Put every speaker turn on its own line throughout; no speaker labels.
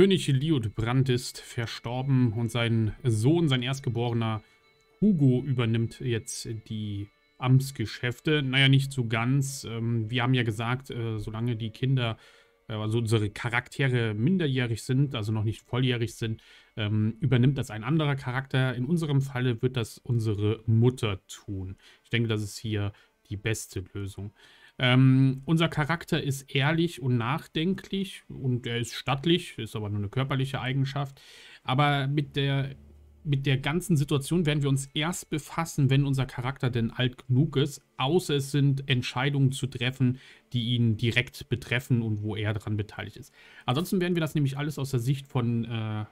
König Liutbrand ist verstorben und sein Sohn, sein Erstgeborener Hugo, übernimmt jetzt die Amtsgeschäfte. Naja, nicht so ganz. Ähm, wir haben ja gesagt, äh, solange die Kinder, äh, also unsere Charaktere minderjährig sind, also noch nicht volljährig sind, ähm, übernimmt das ein anderer Charakter. In unserem Falle wird das unsere Mutter tun. Ich denke, das ist hier die beste Lösung. Ähm, unser Charakter ist ehrlich und nachdenklich und er ist stattlich, ist aber nur eine körperliche Eigenschaft. Aber mit der, mit der ganzen Situation werden wir uns erst befassen, wenn unser Charakter denn alt genug ist, außer es sind Entscheidungen zu treffen, die ihn direkt betreffen und wo er daran beteiligt ist. Ansonsten werden wir das nämlich alles aus der Sicht von, äh,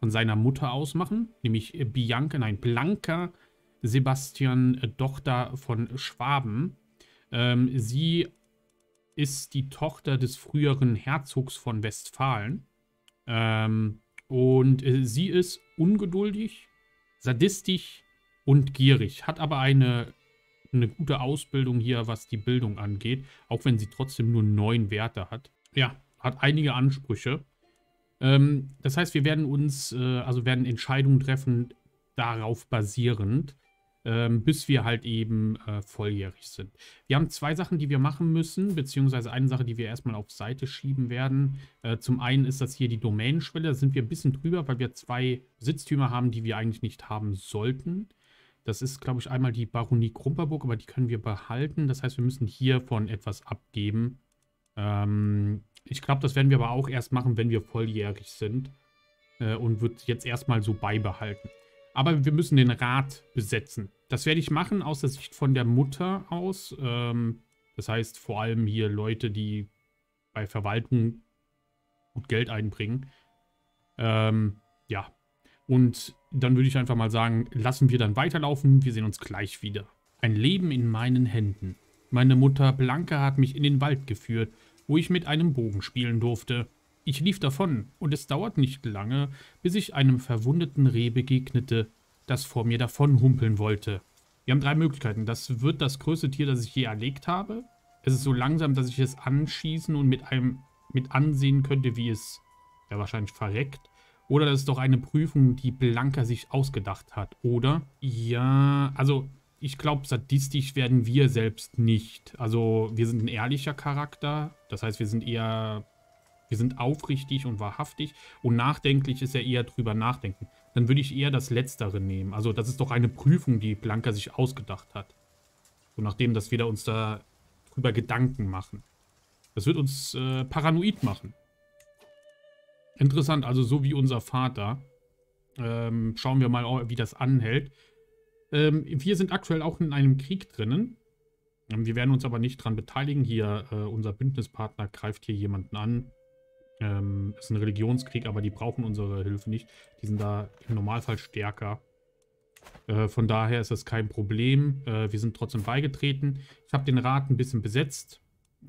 von seiner Mutter ausmachen, nämlich Bianca, nein, Blanca Sebastian, äh, Tochter von Schwaben. Ähm, sie ist die Tochter des früheren Herzogs von Westfalen. Ähm, und äh, sie ist ungeduldig, sadistisch und gierig, hat aber eine, eine gute Ausbildung hier, was die Bildung angeht, auch wenn sie trotzdem nur neun Werte hat. Ja, hat einige Ansprüche. Ähm, das heißt, wir werden uns, äh, also werden Entscheidungen treffen, darauf basierend ähm, bis wir halt eben äh, volljährig sind. Wir haben zwei Sachen, die wir machen müssen, beziehungsweise eine Sache, die wir erstmal auf Seite schieben werden. Äh, zum einen ist das hier die Domänenschwelle, da sind wir ein bisschen drüber, weil wir zwei Sitztümer haben, die wir eigentlich nicht haben sollten. Das ist, glaube ich, einmal die Baronie Krumperburg, aber die können wir behalten. Das heißt, wir müssen hiervon etwas abgeben. Ähm, ich glaube, das werden wir aber auch erst machen, wenn wir volljährig sind. Äh, und wird jetzt erstmal so beibehalten. Aber wir müssen den Rat besetzen. Das werde ich machen aus der Sicht von der Mutter aus. Ähm, das heißt vor allem hier Leute, die bei Verwaltung gut Geld einbringen. Ähm, ja. Und dann würde ich einfach mal sagen, lassen wir dann weiterlaufen. Wir sehen uns gleich wieder. Ein Leben in meinen Händen. Meine Mutter Blanke hat mich in den Wald geführt, wo ich mit einem Bogen spielen durfte. Ich lief davon, und es dauert nicht lange, bis ich einem verwundeten Reh begegnete, das vor mir davon humpeln wollte. Wir haben drei Möglichkeiten. Das wird das größte Tier, das ich je erlegt habe. Es ist so langsam, dass ich es anschießen und mit einem mit ansehen könnte, wie es ja wahrscheinlich verreckt. Oder das ist doch eine Prüfung, die Blanca sich ausgedacht hat, oder? Ja, also ich glaube, sadistisch werden wir selbst nicht. Also wir sind ein ehrlicher Charakter. Das heißt, wir sind eher, wir sind aufrichtig und wahrhaftig. Und nachdenklich ist er eher drüber nachdenken dann würde ich eher das Letztere nehmen. Also das ist doch eine Prüfung, die Blanka sich ausgedacht hat. So nachdem, dass wir da uns da drüber Gedanken machen. Das wird uns äh, paranoid machen. Interessant, also so wie unser Vater. Ähm, schauen wir mal, oh, wie das anhält. Ähm, wir sind aktuell auch in einem Krieg drinnen. Ähm, wir werden uns aber nicht dran beteiligen. Hier, äh, unser Bündnispartner greift hier jemanden an. Ähm, ist ein Religionskrieg, aber die brauchen unsere Hilfe nicht. Die sind da im Normalfall stärker. Äh, von daher ist das kein Problem. Äh, wir sind trotzdem beigetreten. Ich habe den Rat ein bisschen besetzt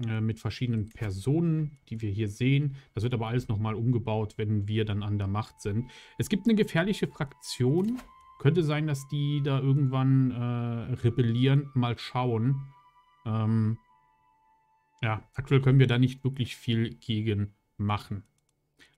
äh, mit verschiedenen Personen, die wir hier sehen. Das wird aber alles nochmal umgebaut, wenn wir dann an der Macht sind. Es gibt eine gefährliche Fraktion. Könnte sein, dass die da irgendwann äh, rebellieren. Mal schauen. Ähm, ja, aktuell können wir da nicht wirklich viel gegen machen.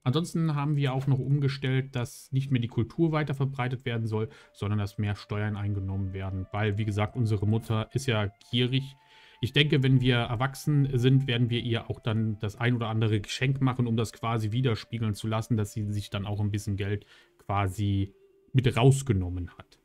Ansonsten haben wir auch noch umgestellt, dass nicht mehr die Kultur weiter verbreitet werden soll, sondern dass mehr Steuern eingenommen werden. Weil, wie gesagt, unsere Mutter ist ja gierig. Ich denke, wenn wir erwachsen sind, werden wir ihr auch dann das ein oder andere Geschenk machen, um das quasi widerspiegeln zu lassen, dass sie sich dann auch ein bisschen Geld quasi mit rausgenommen hat.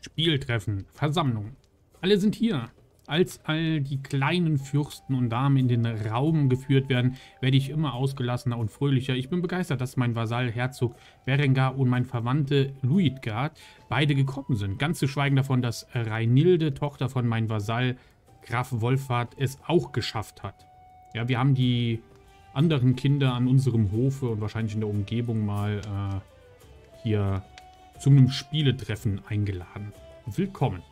Spieltreffen, Versammlung. Alle sind hier. Als all die kleinen Fürsten und Damen in den Raum geführt werden, werde ich immer ausgelassener und fröhlicher. Ich bin begeistert, dass mein Vasall Herzog Berengar und mein Verwandte Luidgard beide gekommen sind. Ganz zu schweigen davon, dass Reinilde, Tochter von meinem Vasall Graf Wolfhard, es auch geschafft hat. Ja, wir haben die anderen Kinder an unserem Hofe und wahrscheinlich in der Umgebung mal äh, hier zu einem Spieletreffen eingeladen. Willkommen.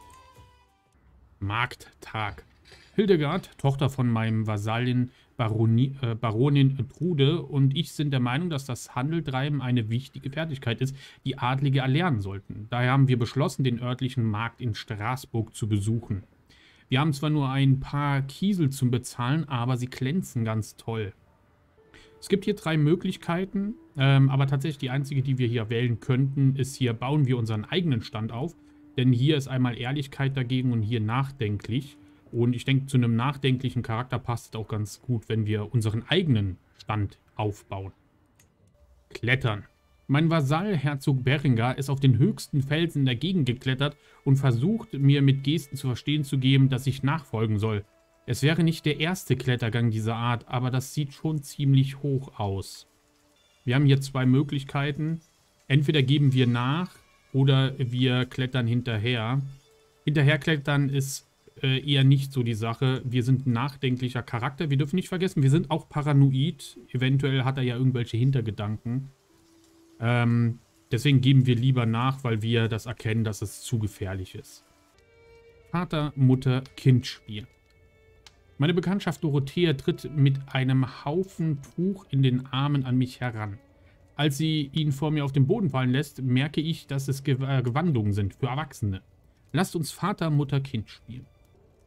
Markttag. Hildegard, Tochter von meinem Vasallen Baroni, äh, Baronin Trude und ich sind der Meinung, dass das Handeltreiben eine wichtige Fertigkeit ist, die Adlige erlernen sollten. Daher haben wir beschlossen, den örtlichen Markt in Straßburg zu besuchen. Wir haben zwar nur ein paar Kiesel zum Bezahlen, aber sie glänzen ganz toll. Es gibt hier drei Möglichkeiten, ähm, aber tatsächlich die einzige, die wir hier wählen könnten, ist hier bauen wir unseren eigenen Stand auf. Denn hier ist einmal Ehrlichkeit dagegen und hier nachdenklich. Und ich denke, zu einem nachdenklichen Charakter passt es auch ganz gut, wenn wir unseren eigenen Stand aufbauen. Klettern. Mein Vasall, Herzog Beringer, ist auf den höchsten Felsen in der Gegend geklettert und versucht, mir mit Gesten zu verstehen zu geben, dass ich nachfolgen soll. Es wäre nicht der erste Klettergang dieser Art, aber das sieht schon ziemlich hoch aus. Wir haben hier zwei Möglichkeiten. Entweder geben wir nach oder wir klettern hinterher. Hinterherklettern ist äh, eher nicht so die Sache. Wir sind nachdenklicher Charakter. Wir dürfen nicht vergessen, wir sind auch paranoid. Eventuell hat er ja irgendwelche Hintergedanken. Ähm, deswegen geben wir lieber nach, weil wir das erkennen, dass es zu gefährlich ist. Vater, Mutter, Kind Spiel. Meine Bekanntschaft Dorothea tritt mit einem Haufen Tuch in den Armen an mich heran. Als sie ihn vor mir auf den Boden fallen lässt, merke ich, dass es Gew äh, Gewandungen sind für Erwachsene. Lasst uns Vater, Mutter, Kind spielen.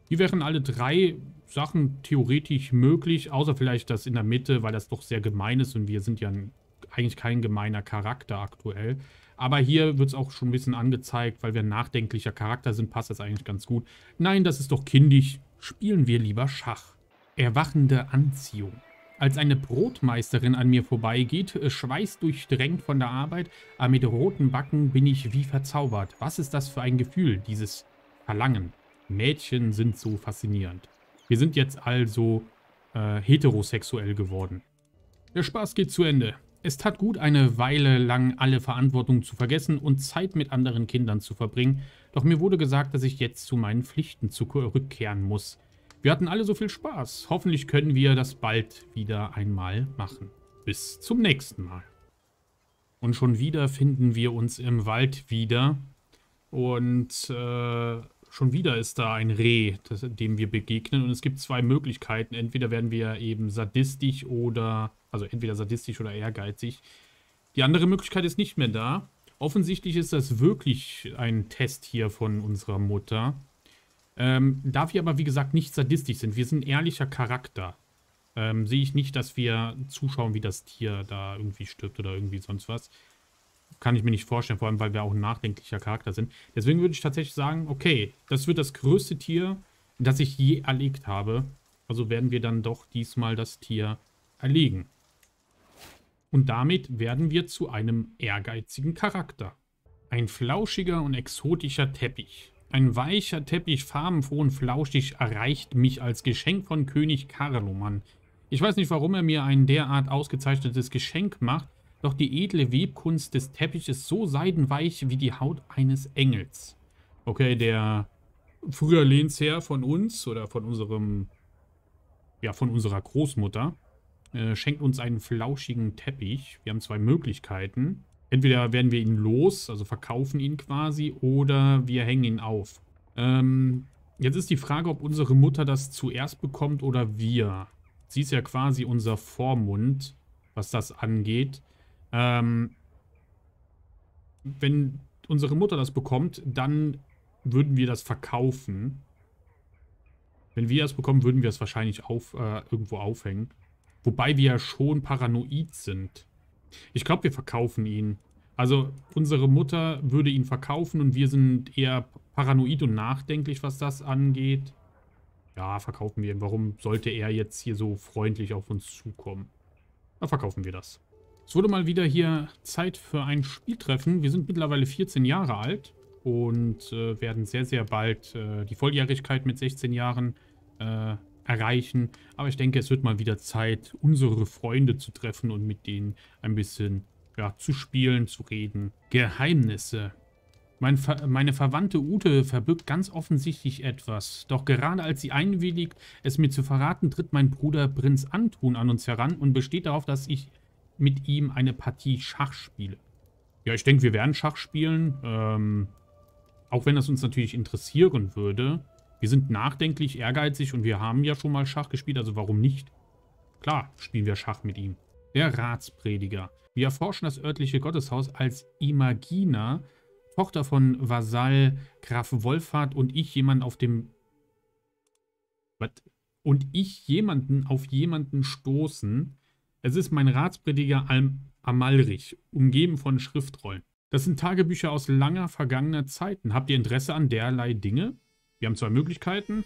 Hier wären alle drei Sachen theoretisch möglich, außer vielleicht das in der Mitte, weil das doch sehr gemein ist und wir sind ja ein, eigentlich kein gemeiner Charakter aktuell. Aber hier wird es auch schon ein bisschen angezeigt, weil wir ein nachdenklicher Charakter sind, passt das eigentlich ganz gut. Nein, das ist doch kindisch. Spielen wir lieber Schach. Erwachende Anziehung. Als eine Brotmeisterin an mir vorbeigeht, äh, schweißdurchdrängt von der Arbeit, aber ah, mit roten Backen bin ich wie verzaubert. Was ist das für ein Gefühl, dieses Verlangen? Mädchen sind so faszinierend. Wir sind jetzt also äh, heterosexuell geworden. Der Spaß geht zu Ende. Es tat gut, eine Weile lang alle Verantwortung zu vergessen und Zeit mit anderen Kindern zu verbringen, doch mir wurde gesagt, dass ich jetzt zu meinen Pflichten zurückkehren äh, muss. Wir hatten alle so viel Spaß. Hoffentlich können wir das bald wieder einmal machen. Bis zum nächsten Mal. Und schon wieder finden wir uns im Wald wieder. Und äh, schon wieder ist da ein Reh, das, dem wir begegnen. Und es gibt zwei Möglichkeiten. Entweder werden wir eben sadistisch oder... Also entweder sadistisch oder ehrgeizig. Die andere Möglichkeit ist nicht mehr da. Offensichtlich ist das wirklich ein Test hier von unserer Mutter. Ähm, da wir aber, wie gesagt, nicht sadistisch sind, wir sind ehrlicher Charakter, ähm, sehe ich nicht, dass wir zuschauen, wie das Tier da irgendwie stirbt oder irgendwie sonst was. Kann ich mir nicht vorstellen, vor allem, weil wir auch ein nachdenklicher Charakter sind. Deswegen würde ich tatsächlich sagen, okay, das wird das größte Tier, das ich je erlegt habe. Also werden wir dann doch diesmal das Tier erlegen. Und damit werden wir zu einem ehrgeizigen Charakter. Ein flauschiger und exotischer Teppich, ein weicher Teppich, farbenfroh und flauschig, erreicht mich als Geschenk von König Karloman. Ich weiß nicht, warum er mir ein derart ausgezeichnetes Geschenk macht, doch die edle Webkunst des Teppichs ist so seidenweich wie die Haut eines Engels. Okay, der früher Lehnsherr von uns oder von unserem, ja, von unserer Großmutter äh, schenkt uns einen flauschigen Teppich. Wir haben zwei Möglichkeiten. Entweder werden wir ihn los, also verkaufen ihn quasi, oder wir hängen ihn auf. Ähm, jetzt ist die Frage, ob unsere Mutter das zuerst bekommt oder wir. Sie ist ja quasi unser Vormund, was das angeht. Ähm, wenn unsere Mutter das bekommt, dann würden wir das verkaufen. Wenn wir das bekommen, würden wir es wahrscheinlich auf, äh, irgendwo aufhängen. Wobei wir ja schon paranoid sind. Ich glaube, wir verkaufen ihn. Also unsere Mutter würde ihn verkaufen und wir sind eher paranoid und nachdenklich, was das angeht. Ja, verkaufen wir ihn. Warum sollte er jetzt hier so freundlich auf uns zukommen? Dann verkaufen wir das. Es wurde mal wieder hier Zeit für ein Spieltreffen. Wir sind mittlerweile 14 Jahre alt und äh, werden sehr, sehr bald äh, die Volljährigkeit mit 16 Jahren äh, erreichen. Aber ich denke, es wird mal wieder Zeit, unsere Freunde zu treffen und mit denen ein bisschen ja, zu spielen, zu reden. Geheimnisse. Mein Ver meine Verwandte Ute verbirgt ganz offensichtlich etwas. Doch gerade als sie einwilligt, es mir zu verraten, tritt mein Bruder Prinz Antun an uns heran und besteht darauf, dass ich mit ihm eine Partie Schach spiele. Ja, ich denke, wir werden Schach spielen. Ähm, auch wenn das uns natürlich interessieren würde. Wir sind nachdenklich, ehrgeizig und wir haben ja schon mal Schach gespielt, also warum nicht? Klar, spielen wir Schach mit ihm. Der Ratsprediger. Wir erforschen das örtliche Gotteshaus als Imagina, Tochter von Vasall Graf Wolfhard und ich jemanden auf dem... Was? Und ich jemanden auf jemanden stoßen. Es ist mein Ratsprediger Al Amalrich, umgeben von Schriftrollen. Das sind Tagebücher aus langer vergangener Zeiten. Habt ihr Interesse an derlei Dinge? Wir haben zwei Möglichkeiten.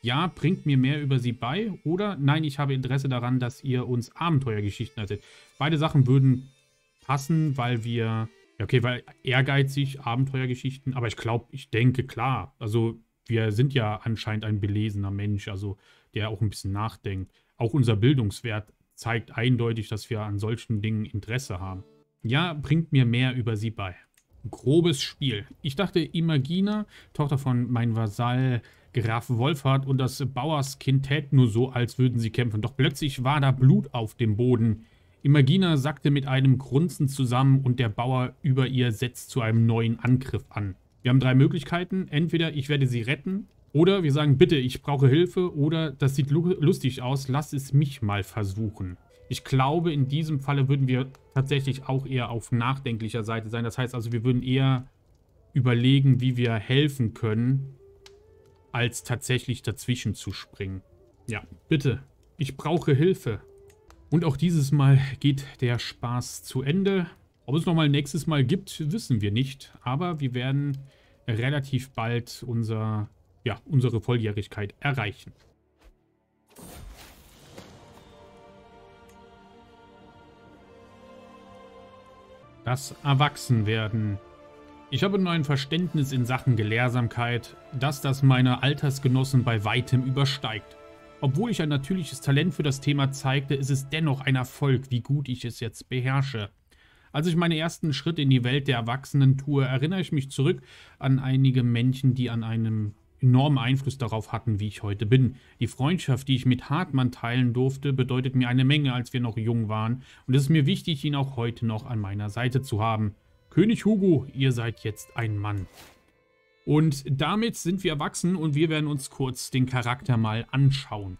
Ja, bringt mir mehr über sie bei. Oder nein, ich habe Interesse daran, dass ihr uns Abenteuergeschichten erzählt. Beide Sachen würden passen, weil wir... Ja, okay, weil ehrgeizig, Abenteuergeschichten. Aber ich glaube, ich denke, klar. Also wir sind ja anscheinend ein belesener Mensch, also der auch ein bisschen nachdenkt. Auch unser Bildungswert zeigt eindeutig, dass wir an solchen Dingen Interesse haben. Ja, bringt mir mehr über sie bei grobes Spiel. Ich dachte, Imagina, Tochter von meinem Vasall Graf Wolfhard und das Bauerskind tät nur so, als würden sie kämpfen. Doch plötzlich war da Blut auf dem Boden. Imagina sackte mit einem Grunzen zusammen und der Bauer über ihr setzt zu einem neuen Angriff an. Wir haben drei Möglichkeiten. Entweder ich werde sie retten oder wir sagen, bitte, ich brauche Hilfe oder das sieht lustig aus, lass es mich mal versuchen. Ich glaube, in diesem Falle würden wir tatsächlich auch eher auf nachdenklicher Seite sein. Das heißt also, wir würden eher überlegen, wie wir helfen können, als tatsächlich dazwischen zu springen. Ja, bitte. Ich brauche Hilfe. Und auch dieses Mal geht der Spaß zu Ende. Ob es nochmal nächstes Mal gibt, wissen wir nicht. Aber wir werden relativ bald unser, ja, unsere Volljährigkeit erreichen. Das Erwachsenwerden. Ich habe nur ein Verständnis in Sachen Gelehrsamkeit, dass das meine Altersgenossen bei weitem übersteigt. Obwohl ich ein natürliches Talent für das Thema zeigte, ist es dennoch ein Erfolg, wie gut ich es jetzt beherrsche. Als ich meine ersten Schritte in die Welt der Erwachsenen tue, erinnere ich mich zurück an einige Männchen, die an einem enormen Einfluss darauf hatten, wie ich heute bin. Die Freundschaft, die ich mit Hartmann teilen durfte, bedeutet mir eine Menge, als wir noch jung waren, und es ist mir wichtig, ihn auch heute noch an meiner Seite zu haben. König Hugo, ihr seid jetzt ein Mann. Und damit sind wir erwachsen und wir werden uns kurz den Charakter mal anschauen.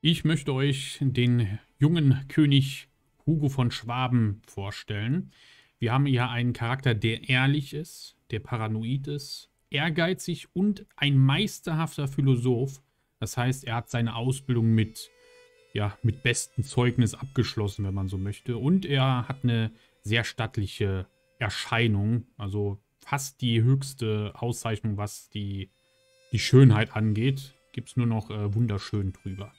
Ich möchte euch den jungen König Hugo von Schwaben vorstellen. Wir haben hier einen Charakter, der ehrlich ist, der paranoid ist, ehrgeizig und ein meisterhafter Philosoph. Das heißt, er hat seine Ausbildung mit, ja, mit bestem Zeugnis abgeschlossen, wenn man so möchte. Und er hat eine sehr stattliche Erscheinung, also fast die höchste Auszeichnung, was die, die Schönheit angeht. Gibt es nur noch äh, wunderschön drüber.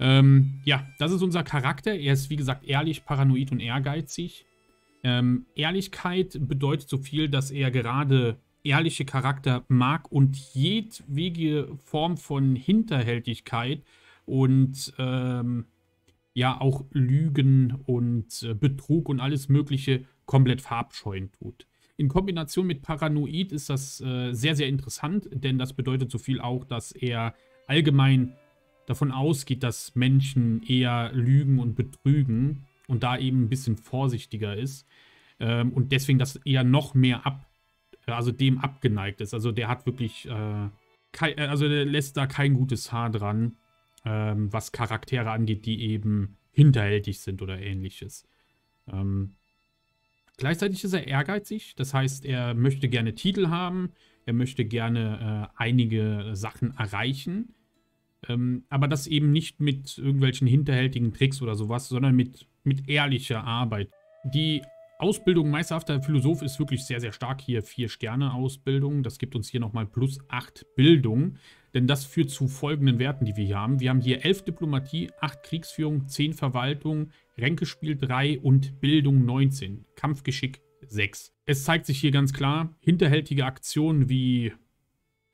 Ähm, ja, das ist unser Charakter. Er ist, wie gesagt, ehrlich, paranoid und ehrgeizig. Ähm, Ehrlichkeit bedeutet so viel, dass er gerade ehrliche Charakter mag und jedwege Form von Hinterhältigkeit und ähm, ja auch Lügen und äh, Betrug und alles Mögliche komplett verabscheuen tut. In Kombination mit Paranoid ist das äh, sehr, sehr interessant, denn das bedeutet so viel auch, dass er allgemein davon ausgeht, dass Menschen eher lügen und betrügen und da eben ein bisschen vorsichtiger ist ähm, und deswegen das eher noch mehr ab also dem abgeneigt ist. Also der hat wirklich, äh, kein, äh, also der lässt da kein gutes Haar dran, ähm, was Charaktere angeht, die eben hinterhältig sind oder ähnliches. Ähm, gleichzeitig ist er ehrgeizig, das heißt, er möchte gerne Titel haben, er möchte gerne äh, einige Sachen erreichen. Ähm, aber das eben nicht mit irgendwelchen hinterhältigen Tricks oder sowas, sondern mit, mit ehrlicher Arbeit, die Ausbildung meisterhafter Philosoph ist wirklich sehr, sehr stark hier. Vier Sterne Ausbildung. Das gibt uns hier nochmal plus acht Bildung. Denn das führt zu folgenden Werten, die wir hier haben. Wir haben hier elf Diplomatie, acht Kriegsführung, zehn Verwaltung, Ränkespiel 3 und Bildung 19. Kampfgeschick 6. Es zeigt sich hier ganz klar, hinterhältige Aktionen wie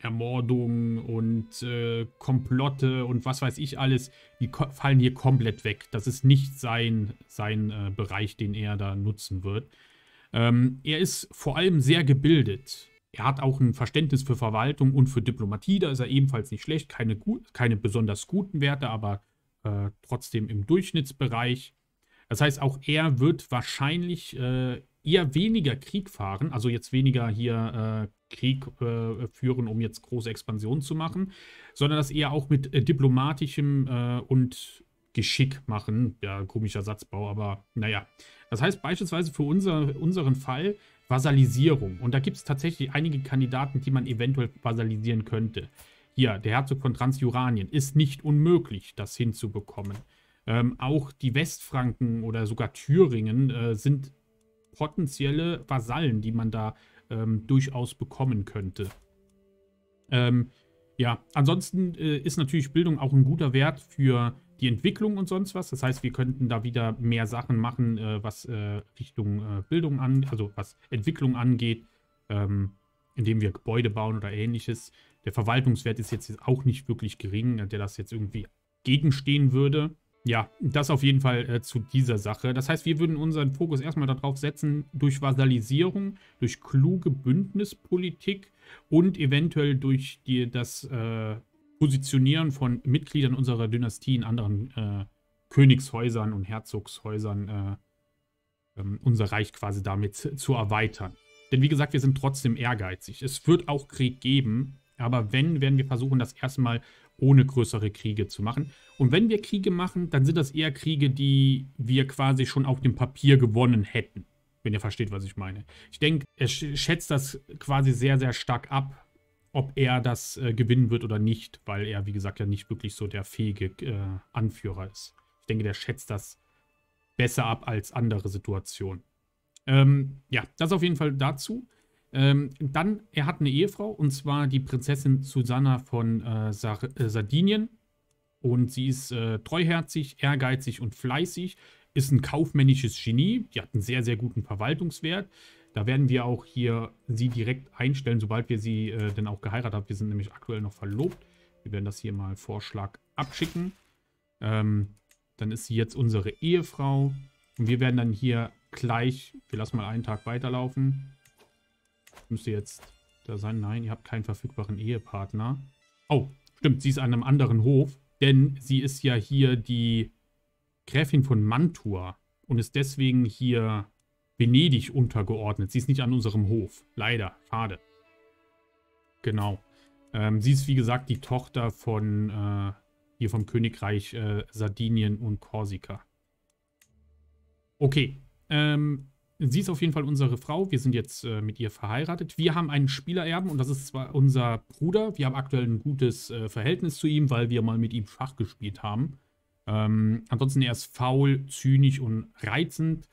Ermordungen und äh, Komplotte und was weiß ich alles, die fallen hier komplett weg. Das ist nicht sein, sein äh, Bereich, den er da nutzen wird. Ähm, er ist vor allem sehr gebildet. Er hat auch ein Verständnis für Verwaltung und für Diplomatie. Da ist er ebenfalls nicht schlecht. Keine, gut, keine besonders guten Werte, aber äh, trotzdem im Durchschnittsbereich. Das heißt, auch er wird wahrscheinlich äh, eher weniger Krieg fahren, also jetzt weniger hier äh, Krieg äh, führen, um jetzt große Expansionen zu machen, sondern das eher auch mit äh, diplomatischem äh, und Geschick machen. Ja, komischer Satzbau, aber naja. Das heißt beispielsweise für unser, unseren Fall Vasalisierung. Und da gibt es tatsächlich einige Kandidaten, die man eventuell vasalisieren könnte. Hier, der Herzog von Transjuranien ist nicht unmöglich, das hinzubekommen. Ähm, auch die Westfranken oder sogar Thüringen äh, sind potenzielle Vasallen, die man da ähm, durchaus bekommen könnte. Ähm, ja, ansonsten äh, ist natürlich Bildung auch ein guter Wert für die Entwicklung und sonst was. Das heißt, wir könnten da wieder mehr Sachen machen, äh, was äh, Richtung äh, Bildung an, also was Entwicklung angeht, ähm, indem wir Gebäude bauen oder ähnliches. Der Verwaltungswert ist jetzt auch nicht wirklich gering, der das jetzt irgendwie gegenstehen würde. Ja, das auf jeden Fall äh, zu dieser Sache. Das heißt, wir würden unseren Fokus erstmal darauf setzen, durch Vasalisierung, durch kluge Bündnispolitik und eventuell durch die, das äh, Positionieren von Mitgliedern unserer Dynastie in anderen äh, Königshäusern und Herzogshäusern äh, ähm, unser Reich quasi damit zu erweitern. Denn wie gesagt, wir sind trotzdem ehrgeizig. Es wird auch Krieg geben, aber wenn, werden wir versuchen, das erstmal ohne größere Kriege zu machen. Und wenn wir Kriege machen, dann sind das eher Kriege, die wir quasi schon auf dem Papier gewonnen hätten. Wenn ihr versteht, was ich meine. Ich denke, er schätzt das quasi sehr, sehr stark ab, ob er das äh, gewinnen wird oder nicht, weil er, wie gesagt, ja nicht wirklich so der fähige äh, Anführer ist. Ich denke, der schätzt das besser ab als andere Situationen. Ähm, ja, das auf jeden Fall dazu. Ähm, dann, er hat eine Ehefrau, und zwar die Prinzessin Susanna von äh, äh, Sardinien. Und sie ist äh, treuherzig, ehrgeizig und fleißig, ist ein kaufmännisches Genie. Die hat einen sehr, sehr guten Verwaltungswert. Da werden wir auch hier sie direkt einstellen, sobald wir sie äh, denn auch geheiratet haben. Wir sind nämlich aktuell noch verlobt. Wir werden das hier mal Vorschlag abschicken. Ähm, dann ist sie jetzt unsere Ehefrau. Und wir werden dann hier gleich, wir lassen mal einen Tag weiterlaufen müsste jetzt da sein. Nein, ihr habt keinen verfügbaren Ehepartner. Oh, stimmt, sie ist an einem anderen Hof, denn sie ist ja hier die Gräfin von Mantua und ist deswegen hier Venedig untergeordnet. Sie ist nicht an unserem Hof. Leider, schade. Genau. Ähm, sie ist, wie gesagt, die Tochter von äh, hier vom Königreich äh, Sardinien und Korsika. Okay. Ähm, sie ist auf jeden Fall unsere Frau. Wir sind jetzt äh, mit ihr verheiratet. Wir haben einen Spielererben und das ist zwar unser Bruder. Wir haben aktuell ein gutes äh, Verhältnis zu ihm, weil wir mal mit ihm Schach gespielt haben. Ähm, ansonsten er ist faul, zynisch und reizend.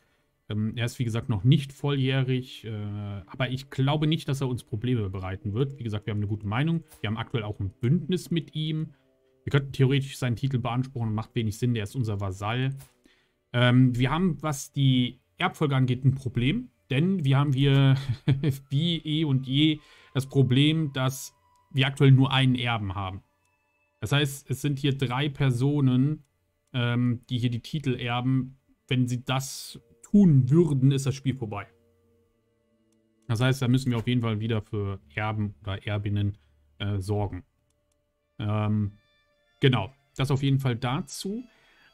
Ähm, er ist wie gesagt noch nicht volljährig, äh, aber ich glaube nicht, dass er uns Probleme bereiten wird. Wie gesagt, wir haben eine gute Meinung. Wir haben aktuell auch ein Bündnis mit ihm. Wir könnten theoretisch seinen Titel beanspruchen, macht wenig Sinn. Der ist unser Vasall. Ähm, wir haben, was die Erbfolge angeht, ein Problem. Denn wir haben hier wie eh und je das Problem, dass wir aktuell nur einen Erben haben. Das heißt, es sind hier drei Personen, ähm, die hier die Titel erben. Wenn sie das tun würden, ist das Spiel vorbei. Das heißt, da müssen wir auf jeden Fall wieder für Erben oder Erbinnen äh, sorgen. Ähm, genau, das auf jeden Fall dazu.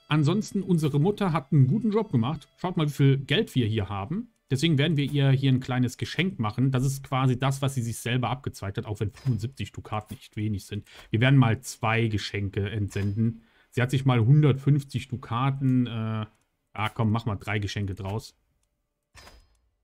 Ansonsten, unsere Mutter hat einen guten Job gemacht. Schaut mal, wie viel Geld wir hier haben. Deswegen werden wir ihr hier ein kleines Geschenk machen. Das ist quasi das, was sie sich selber abgezeigt hat, auch wenn 75 Dukat nicht wenig sind. Wir werden mal zwei Geschenke entsenden. Sie hat sich mal 150 Dukaten, äh, ah komm, mach mal drei Geschenke draus.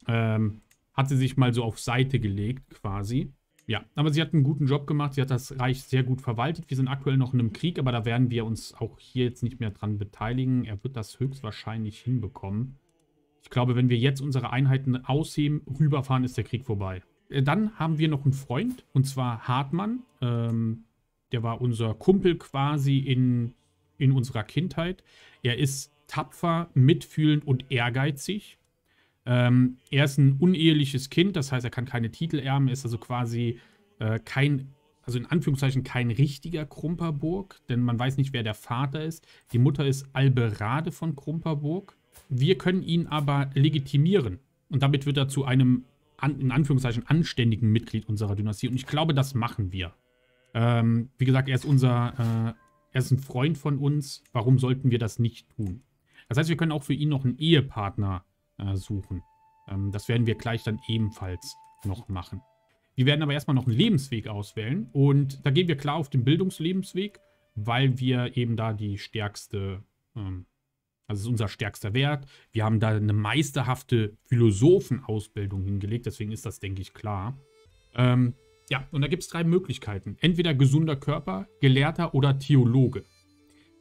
Ähm, hat sie sich mal so auf Seite gelegt, quasi. Ja, aber sie hat einen guten Job gemacht. Sie hat das Reich sehr gut verwaltet. Wir sind aktuell noch in einem Krieg, aber da werden wir uns auch hier jetzt nicht mehr dran beteiligen. Er wird das höchstwahrscheinlich hinbekommen. Ich glaube, wenn wir jetzt unsere Einheiten ausheben, rüberfahren, ist der Krieg vorbei. Äh, dann haben wir noch einen Freund, und zwar Hartmann. Ähm, der war unser Kumpel quasi in, in unserer Kindheit. Er ist tapfer, mitfühlend und ehrgeizig. Ähm, er ist ein uneheliches Kind, das heißt, er kann keine Titel erben, ist also quasi äh, kein, also in Anführungszeichen kein richtiger Krumperburg, denn man weiß nicht, wer der Vater ist. Die Mutter ist Alberade von Krumperburg. Wir können ihn aber legitimieren und damit wird er zu einem, an, in Anführungszeichen, anständigen Mitglied unserer Dynastie und ich glaube, das machen wir. Ähm, wie gesagt, er ist unser, äh, er ist ein Freund von uns, warum sollten wir das nicht tun? Das heißt, wir können auch für ihn noch einen Ehepartner äh, suchen. Ähm, das werden wir gleich dann ebenfalls noch machen. Wir werden aber erstmal noch einen Lebensweg auswählen und da gehen wir klar auf den Bildungslebensweg, weil wir eben da die stärkste, ähm, also ist unser stärkster Wert. Wir haben da eine meisterhafte Philosophenausbildung hingelegt, deswegen ist das, denke ich, klar. Ähm, ja, und da gibt es drei Möglichkeiten. Entweder gesunder Körper, Gelehrter oder Theologe.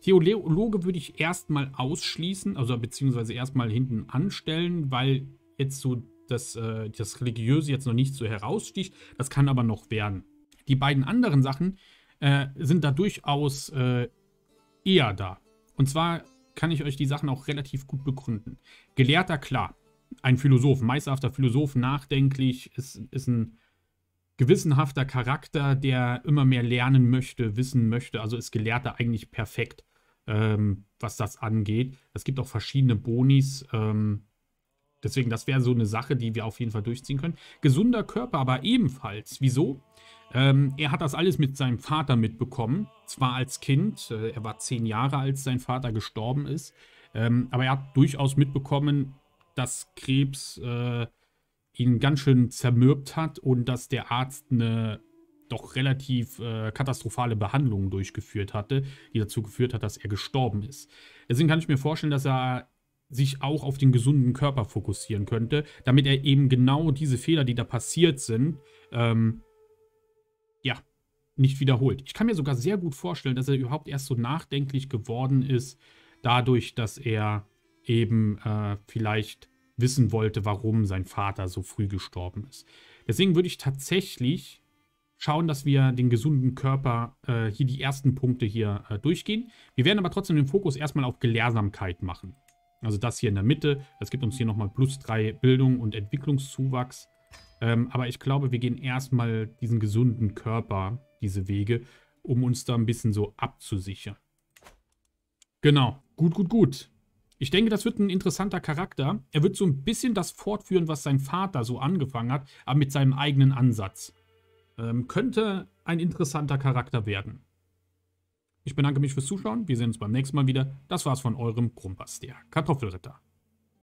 Theologe würde ich erstmal ausschließen, also beziehungsweise erstmal hinten anstellen, weil jetzt so das, äh, das Religiöse jetzt noch nicht so heraussticht. Das kann aber noch werden. Die beiden anderen Sachen äh, sind da durchaus äh, eher da. Und zwar kann ich euch die Sachen auch relativ gut begründen. Gelehrter, klar. Ein Philosoph, meisterhafter Philosoph, nachdenklich, ist, ist ein gewissenhafter Charakter, der immer mehr lernen möchte, wissen möchte. Also ist Gelehrter eigentlich perfekt ähm, was das angeht. Es gibt auch verschiedene Bonis. Ähm, deswegen, das wäre so eine Sache, die wir auf jeden Fall durchziehen können. Gesunder Körper aber ebenfalls. Wieso? Ähm, er hat das alles mit seinem Vater mitbekommen. Zwar als Kind, äh, er war zehn Jahre, als sein Vater gestorben ist. Ähm, aber er hat durchaus mitbekommen, dass Krebs äh, ihn ganz schön zermürbt hat und dass der Arzt eine doch relativ äh, katastrophale Behandlungen durchgeführt hatte, die dazu geführt hat, dass er gestorben ist. Deswegen kann ich mir vorstellen, dass er sich auch auf den gesunden Körper fokussieren könnte, damit er eben genau diese Fehler, die da passiert sind, ähm, ja, nicht wiederholt. Ich kann mir sogar sehr gut vorstellen, dass er überhaupt erst so nachdenklich geworden ist, dadurch, dass er eben äh, vielleicht wissen wollte, warum sein Vater so früh gestorben ist. Deswegen würde ich tatsächlich schauen, dass wir den gesunden Körper äh, hier die ersten Punkte hier äh, durchgehen. Wir werden aber trotzdem den Fokus erstmal auf Gelehrsamkeit machen. Also das hier in der Mitte, das gibt uns hier nochmal plus drei Bildung und Entwicklungszuwachs. Ähm, aber ich glaube, wir gehen erstmal diesen gesunden Körper, diese Wege, um uns da ein bisschen so abzusichern. Genau, gut, gut, gut. Ich denke, das wird ein interessanter Charakter. Er wird so ein bisschen das fortführen, was sein Vater so angefangen hat, aber mit seinem eigenen Ansatz. Ähm, könnte ein interessanter Charakter werden. Ich bedanke mich fürs Zuschauen. Wir sehen uns beim nächsten Mal wieder. Das war's von eurem Krumpass, der Kartoffelritter.